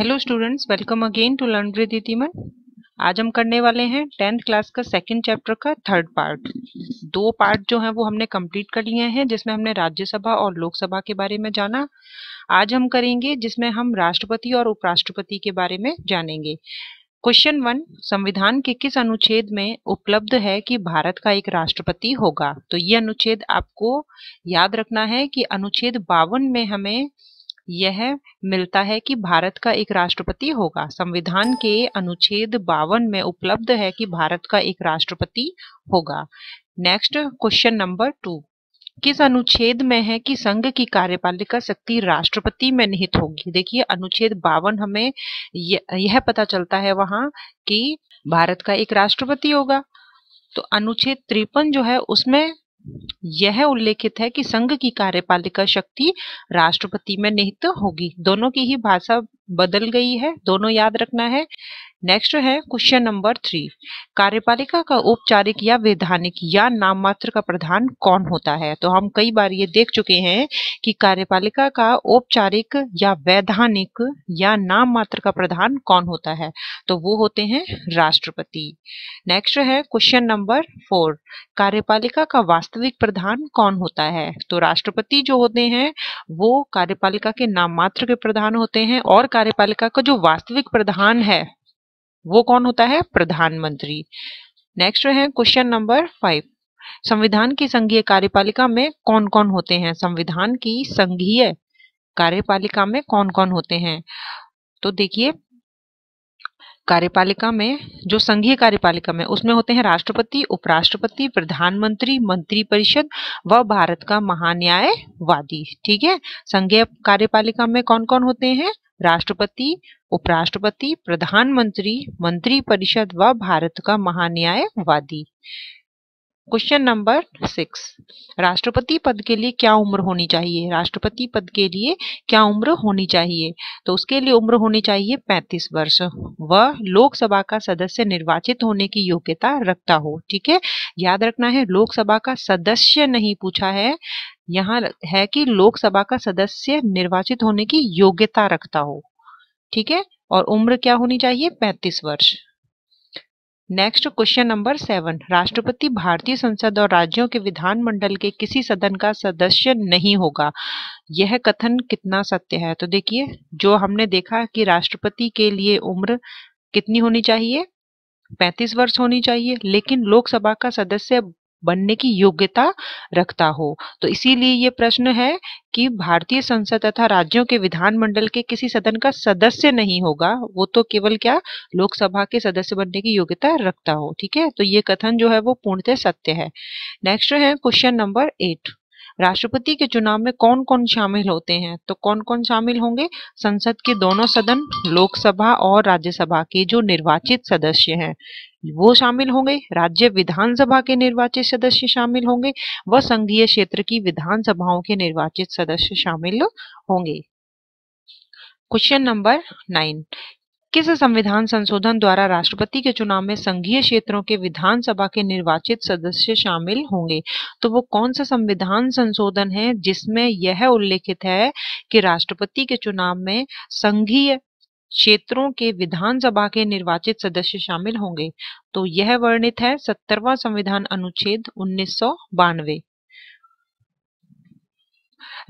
hello students welcome again to learn with आज हम करने वाले हैं टेंथ क्लास का सेकंड चैप्टर का थर्ड पार्ट दो पार्ट जो है वो हमने कंप्लीट कर लिए हैं जिसमें हमने राज्यसभा और लोकसभा के बारे में जाना आज हम करेंगे जिसमें हम राष्ट्रपति और उपराष्ट्रपति के बारे में जानेंगे क्वेश्चन वन संविधान के किस अनुच्छेद में उपलब्ध है कि भारत का एक राष्ट्रपति होगा तो ये अनुच्छेद आपको याद रखना है कि अनुच्छेद बावन में हमें यह मिलता है कि भारत का एक राष्ट्रपति होगा संविधान के अनुच्छेद बावन में उपलब्ध है कि भारत का एक राष्ट्रपति होगा नेक्स्ट क्वेश्चन नंबर टू किस अनुच्छेद में है कि संघ की कार्यपालिका शक्ति राष्ट्रपति में निहित होगी देखिए अनुच्छेद बावन हमें यह पता चलता है वहां कि भारत का एक राष्ट्रपति होगा तो अनुच्छेद त्रिपन जो है उसमें यह उल्लेखित है कि संघ की कार्यपालिका शक्ति राष्ट्रपति में निहित होगी दोनों की ही भाषा बदल गई है दोनों याद रखना है नेक्स्ट है क्वेश्चन नंबर थ्री कार्यपालिका का औपचारिक या वैधानिक या नाममात्र का प्रधान कौन होता है तो हम कई बार ये देख चुके हैं कि कार्यपालिका का औपचारिक या वैधानिक या नाममात्र का प्रधान कौन होता है तो वो होते हैं राष्ट्रपति नेक्स्ट है क्वेश्चन नंबर फोर कार्यपालिका का वास्तविक प्रधान कौन होता है तो राष्ट्रपति जो होते हैं वो कार्यपालिका के नाममात्र के प्रधान होते हैं और कार्यपालिका का जो वास्तविक प्रधान है वो कौन होता है प्रधानमंत्री नेक्स्ट है क्वेश्चन नंबर फाइव संविधान की संघीय कार्यपालिका में कौन कौन होते हैं संविधान की संघीय कार्यपालिका में कौन कौन होते हैं तो देखिए कार्यपालिका में जो संघीय कार्यपालिका में उसमें होते हैं राष्ट्रपति उपराष्ट्रपति प्रधानमंत्री मंत्रिपरिषद व भारत का महान्यायवादी ठीक है संघीय कार्यपालिका में कौन कौन होते हैं राष्ट्रपति उपराष्ट्रपति प्रधानमंत्री मंत्रिपरिषद व भारत का महान्यायवादी क्वेश्चन नंबर सिक्स राष्ट्रपति पद के लिए क्या उम्र होनी चाहिए राष्ट्रपति पद के लिए क्या उम्र होनी चाहिए तो उसके लिए उम्र होनी चाहिए पैंतीस वर्ष वह लोकसभा का सदस्य निर्वाचित होने की योग्यता रखता हो ठीक है याद रखना है लोकसभा का सदस्य नहीं पूछा है यहाँ है कि लोकसभा का सदस्य निर्वाचित होने की योग्यता रखता हो ठीक है और उम्र क्या होनी चाहिए पैंतीस वर्ष नेक्स्ट क्वेश्चन नंबर सेवन राष्ट्रपति भारतीय संसद और राज्यों के विधानमंडल के किसी सदन का सदस्य नहीं होगा यह कथन कितना सत्य है तो देखिए जो हमने देखा कि राष्ट्रपति के लिए उम्र कितनी होनी चाहिए पैंतीस वर्ष होनी चाहिए लेकिन लोकसभा का सदस्य बनने की योग्यता रखता हो तो इसीलिए ये प्रश्न है कि भारतीय संसद तथा राज्यों के विधानमंडल के किसी सदन का सदस्य नहीं होगा वो तो केवल क्या लोकसभा के सदस्य बनने की योग्यता रखता हो ठीक है तो ये कथन जो है वो पूर्णतः सत्य है नेक्स्ट है क्वेश्चन नंबर एट राष्ट्रपति के चुनाव में कौन कौन शामिल होते हैं तो कौन कौन शामिल होंगे संसद के दोनों सदन लोकसभा और राज्यसभा के जो निर्वाचित सदस्य हैं वो शामिल होंगे राज्य विधानसभा के निर्वाचित सदस्य शामिल होंगे व संघीय क्षेत्र की विधानसभाओं के निर्वाचित सदस्य शामिल होंगे क्वेश्चन नंबर नाइन किस संविधान संशोधन द्वारा राष्ट्रपति के चुनाव में संघीय क्षेत्रों के विधानसभा के निर्वाचित सदस्य शामिल होंगे तो वो कौन सा संविधान संशोधन है जिसमें यह उल्लेखित है कि राष्ट्रपति के चुनाव में संघीय क्षेत्रों के विधानसभा के निर्वाचित सदस्य शामिल होंगे तो यह वर्णित है सत्तरवा संविधान अनुच्छेद उन्नीस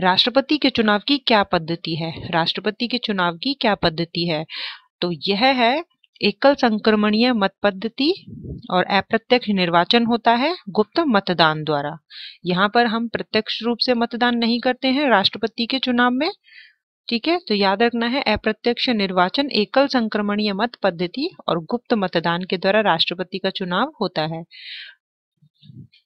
राष्ट्रपति के चुनाव की क्या पद्धति है राष्ट्रपति के चुनाव की क्या पद्धति है तो यह है एकल संक्रमणीय मत पद्धति और अप्रत्यक्ष निर्वाचन होता है गुप्त मतदान द्वारा यहाँ पर हम प्रत्यक्ष रूप से मतदान नहीं करते हैं राष्ट्रपति के चुनाव में ठीक है तो याद रखना है अप्रत्यक्ष निर्वाचन एकल संक्रमणीय मत पद्धति और गुप्त मतदान के द्वारा राष्ट्रपति का चुनाव होता है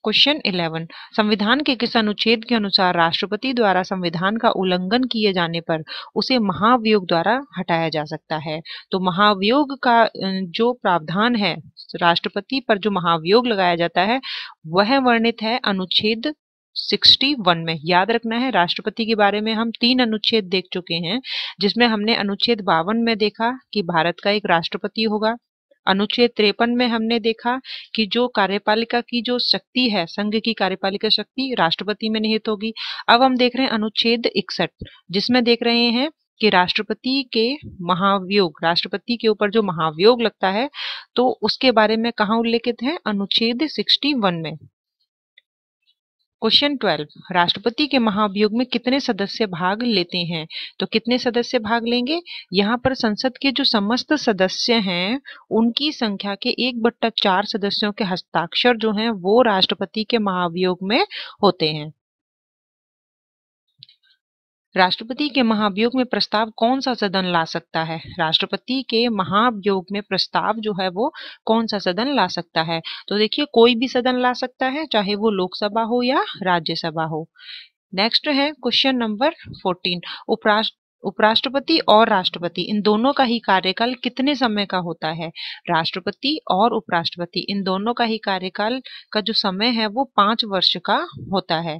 क्वेश्चन इलेवन संविधान के किस अनुच्छेद के अनुसार राष्ट्रपति द्वारा संविधान का उल्लंघन किए जाने पर उसे महाभियोग द्वारा हटाया जा सकता है तो महाभियोग का जो प्रावधान है राष्ट्रपति पर जो महाभियोग लगाया जाता है वह वर्णित है अनुच्छेद 61 में याद रखना है राष्ट्रपति के बारे में हम तीन अनुच्छेद देख चुके हैं जिसमें हमने अनुच्छेद बावन में देखा कि भारत का एक राष्ट्रपति होगा अनुच्छेद त्रेपन में हमने देखा कि जो कार्यपालिका की जो शक्ति है संघ की कार्यपालिका शक्ति राष्ट्रपति में निहित होगी अब हम देख रहे हैं अनुच्छेद इकसठ जिसमें देख रहे हैं कि राष्ट्रपति के महाभियोग राष्ट्रपति के ऊपर जो महाभियोग लगता है तो उसके बारे में कहा उल्लेखित है अनुच्छेद 61 में क्वेश्चन ट्वेल्व राष्ट्रपति के महाभियोग में कितने सदस्य भाग लेते हैं तो कितने सदस्य भाग लेंगे यहाँ पर संसद के जो समस्त सदस्य हैं उनकी संख्या के एक बट्टा चार सदस्यों के हस्ताक्षर जो हैं वो राष्ट्रपति के महाभियोग में होते हैं राष्ट्रपति के महाभियोग में प्रस्ताव कौन सा सदन ला सकता है राष्ट्रपति के महाभियोग में प्रस्ताव जो है वो कौन सा सदन ला सकता है तो देखिए कोई भी सदन ला सकता है चाहे वो लोकसभा हो या राज्यसभा हो नेक्स्ट है क्वेश्चन नंबर फोर्टीन उपराष्ट्र उपराष्ट्रपति और राष्ट्रपति इन दोनों का ही कार्यकाल कितने समय का होता है राष्ट्रपति और उपराष्ट्रपति इन दोनों का ही कार्यकाल का जो समय है वो पांच वर्ष का होता है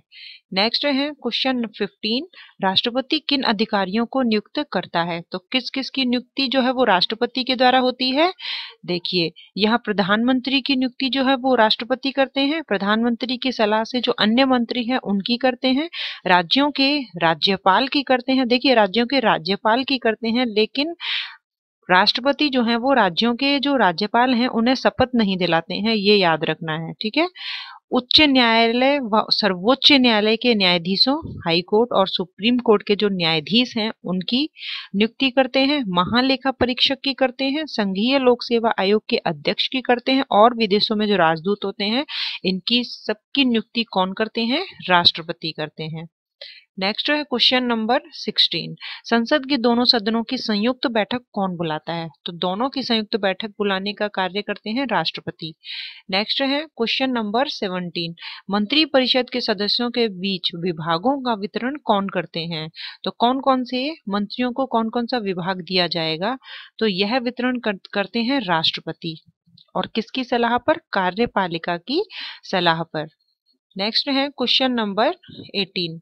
नेक्स्ट है क्वेश्चन फिफ्टीन राष्ट्रपति किन अधिकारियों को नियुक्त करता है तो किस किस की नियुक्ति जो है वो राष्ट्रपति के द्वारा होती है देखिए यहाँ प्रधानमंत्री की नियुक्ति जो है वो राष्ट्रपति करते हैं प्रधानमंत्री की सलाह से जो अन्य मंत्री हैं उनकी करते हैं राज्यों के राज्यपाल की करते हैं देखिए राज्यों के राज्यपाल की करते हैं लेकिन राष्ट्रपति जो है वो राज्यों के जो राज्यपाल हैं उन्हें शपथ नहीं दिलाते हैं ये याद रखना है ठीक है उच्च न्यायालय व सर्वोच्च न्यायालय के न्यायाधीशों हाई कोर्ट और सुप्रीम कोर्ट के जो न्यायाधीश हैं उनकी नियुक्ति करते हैं महालेखा परीक्षक की करते हैं संघीय लोक सेवा आयोग के अध्यक्ष की करते हैं और विदेशों में जो राजदूत होते हैं इनकी सबकी नियुक्ति कौन करते हैं राष्ट्रपति करते हैं नेक्स्ट है क्वेश्चन नंबर सिक्सटीन संसद के दोनों सदनों की संयुक्त बैठक कौन बुलाता है तो दोनों की संयुक्त बैठक बुलाने का कार्य करते हैं राष्ट्रपति नेक्स्ट है क्वेश्चन नंबर सेवनटीन परिषद के सदस्यों के बीच विभागों का वितरण कौन करते हैं तो कौन कौन से मंत्रियों को कौन कौन सा विभाग दिया जाएगा तो यह वितरण कर, करते हैं राष्ट्रपति और किसकी सलाह पर कार्यपालिका की सलाह पर नेक्स्ट है क्वेश्चन नंबर 18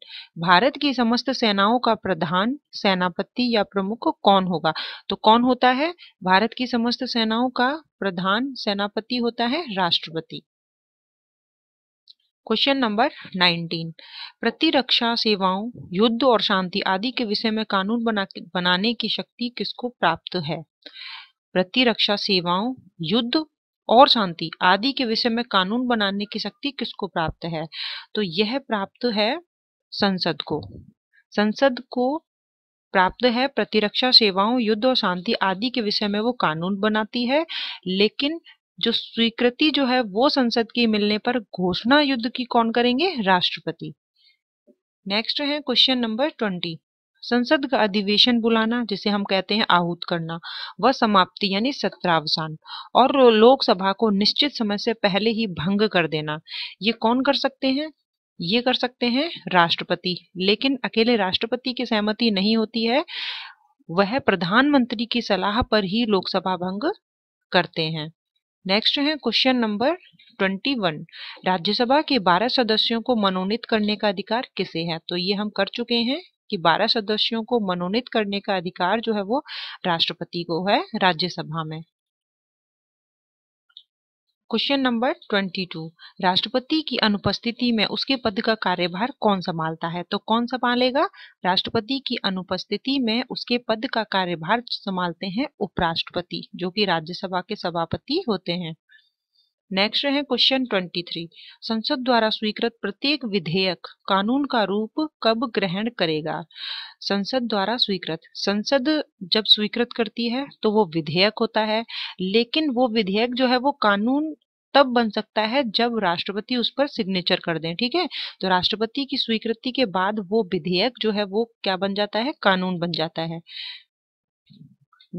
भारत की समस्त सेनाओं का प्रधान सेनापति या प्रमुख कौन होगा तो कौन होता है भारत की समस्त सेनाओं का प्रधान सेनापति होता है राष्ट्रपति क्वेश्चन नंबर 19 प्रतिरक्षा सेवाओं युद्ध और शांति आदि के विषय में कानून बना, बनाने की शक्ति किसको प्राप्त है प्रतिरक्षा सेवाओं युद्ध और शांति आदि के विषय में कानून बनाने की शक्ति किसको प्राप्त है तो यह प्राप्त है संसद को संसद को प्राप्त है प्रतिरक्षा सेवाओं युद्ध और शांति आदि के विषय में वो कानून बनाती है लेकिन जो स्वीकृति जो है वो संसद की मिलने पर घोषणा युद्ध की कौन करेंगे राष्ट्रपति नेक्स्ट है क्वेश्चन नंबर ट्वेंटी संसद का अधिवेशन बुलाना जिसे हम कहते हैं आहूत करना व समाप्ति यानी सत्रावसान और लोकसभा को निश्चित समय से पहले ही भंग कर देना ये कौन कर सकते हैं ये कर सकते हैं राष्ट्रपति लेकिन अकेले राष्ट्रपति की सहमति नहीं होती है वह प्रधानमंत्री की सलाह पर ही लोकसभा भंग करते हैं नेक्स्ट है क्वेश्चन नंबर 21 राज्यसभा के 12 सदस्यों को मनोनीत करने का अधिकार किसे है तो ये हम कर चुके हैं कि 12 सदस्यों को मनोनीत करने का अधिकार जो है वो राष्ट्रपति को है राज्यसभा में क्वेश्चन नंबर 22 राष्ट्रपति की अनुपस्थिति में उसके पद का कार्यभार कौन संभालता है तो कौन संभालेगा राष्ट्रपति की अनुपस्थिति में उसके पद का कार्यभार संभालते हैं उपराष्ट्रपति जो कि राज्यसभा के सभापति होते हैं नेक्स्ट है क्वेश्चन ट्वेंटी थ्री संसद द्वारा स्वीकृत प्रत्येक विधेयक कानून का रूप कब ग्रहण करेगा संसद द्वारा स्वीकृत संसद जब स्वीकृत करती है तो वो विधेयक होता है लेकिन वो विधेयक जो है वो कानून तब बन सकता है जब राष्ट्रपति उस पर सिग्नेचर कर दें ठीक है तो राष्ट्रपति की स्वीकृति के बाद वो विधेयक जो है वो क्या बन जाता है कानून बन जाता है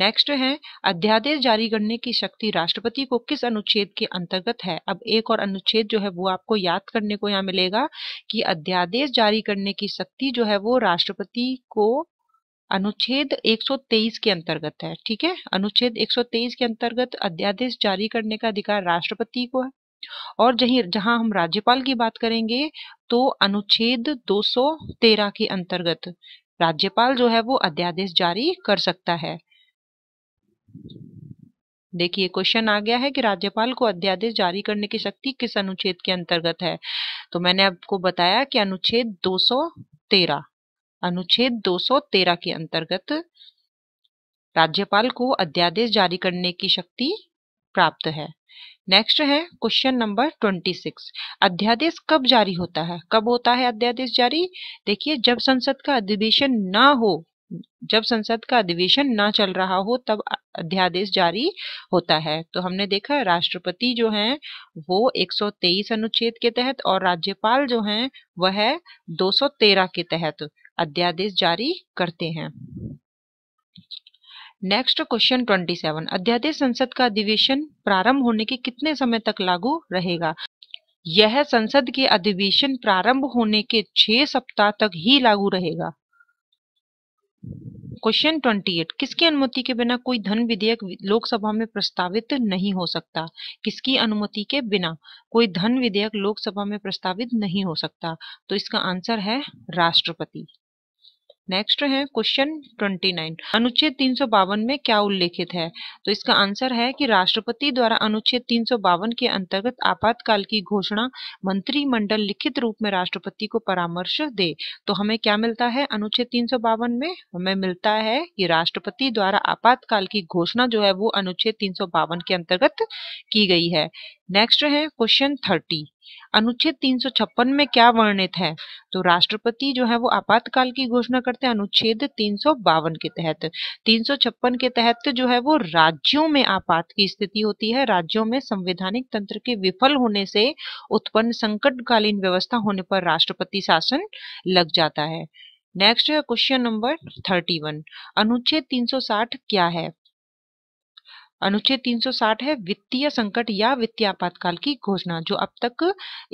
नेक्स्ट है अध्यादेश जारी करने की शक्ति राष्ट्रपति को किस अनुच्छेद के अंतर्गत है अब एक और अनुच्छेद जो है वो आपको याद करने को यहाँ मिलेगा कि अध्यादेश जारी करने की शक्ति जो है वो राष्ट्रपति को अनुच्छेद 123 के अंतर्गत है ठीक है अनुच्छेद 123 के अंतर्गत अध्यादेश जारी करने का अधिकार राष्ट्रपति को है और जही जहां हम राज्यपाल की बात करेंगे तो अनुच्छेद 213 के अंतर्गत राज्यपाल जो है वो अध्यादेश जारी कर सकता है देखिए क्वेश्चन आ गया है कि राज्यपाल को अध्यादेश जारी करने की शक्ति किस अनुच्छेद के अंतर्गत है तो मैंने आपको बताया कि अनुच्छेद 213 अनुच्छेद 213 के अंतर्गत राज्यपाल को अध्यादेश जारी करने की शक्ति प्राप्त है नेक्स्ट है क्वेश्चन नंबर ट्वेंटी सिक्स अध्यादेश कब जारी होता है कब होता है अध्यादेश जारी देखिए जब संसद का अधिवेशन ना हो जब संसद का अधिवेशन ना चल रहा हो तब अध्यादेश जारी होता है तो हमने देखा राष्ट्रपति जो हैं वो 123 अनुच्छेद के तहत और राज्यपाल जो हैं वह है 213 के तहत अध्यादेश जारी करते हैं नेक्स्ट क्वेश्चन 27 अध्यादेश संसद का अधिवेशन प्रारंभ होने के कितने समय तक लागू रहेगा यह संसद के अधिवेशन प्रारंभ होने के छह सप्ताह तक ही लागू रहेगा क्वेश्चन ट्वेंटी एट किसकी अनुमति के बिना कोई धन विधेयक लोकसभा में प्रस्तावित नहीं हो सकता किसकी अनुमति के बिना कोई धन विधेयक लोकसभा में प्रस्तावित नहीं हो सकता तो इसका आंसर है राष्ट्रपति नेक्स्ट है क्वेश्चन ट्वेंटी नाइन अनुच्छेद तीन सौ बावन में क्या उल्लेखित है तो इसका आंसर है कि राष्ट्रपति द्वारा अनुच्छेद तीन सौ बावन के अंतर्गत आपातकाल की घोषणा मंत्रिमंडल लिखित रूप में राष्ट्रपति को परामर्श दे तो हमें क्या मिलता है अनुच्छेद तीन सौ बावन में हमें मिलता है कि राष्ट्रपति द्वारा आपातकाल की घोषणा जो है वो अनुच्छेद तीन सौ बावन के अंतर्गत की गई है नेक्स्ट है क्वेश्चन थर्टी अनुच्छेद तीन सौ छप्पन में क्या वर्णित है तो राष्ट्रपति जो है वो आपातकाल की घोषणा करते हैं अनुच्छेद तीन के तहत तीन के तहत जो है वो राज्यों में आपात की स्थिति होती है राज्यों में संवैधानिक तंत्र के विफल होने से उत्पन्न संकटकालीन व्यवस्था होने पर राष्ट्रपति शासन लग जाता है नेक्स्ट है क्वेश्चन नंबर थर्टी वन अनुच्छेद तीन सौ साठ क्या है अनुच्छेद 360 है वित्तीय संकट या वित्तीय आपातकाल की घोषणा जो अब तक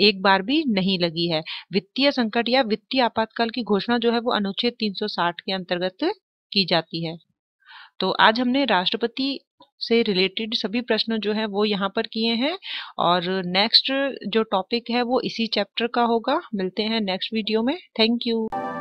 एक बार भी नहीं लगी है वित्तीय संकट या वित्तीय आपातकाल की घोषणा जो है वो अनुच्छेद 360 के अंतर्गत की जाती है तो आज हमने राष्ट्रपति से रिलेटेड सभी प्रश्न जो है वो यहाँ पर किए हैं और नेक्स्ट जो टॉपिक है वो इसी चैप्टर का होगा मिलते हैं नेक्स्ट वीडियो में थैंक यू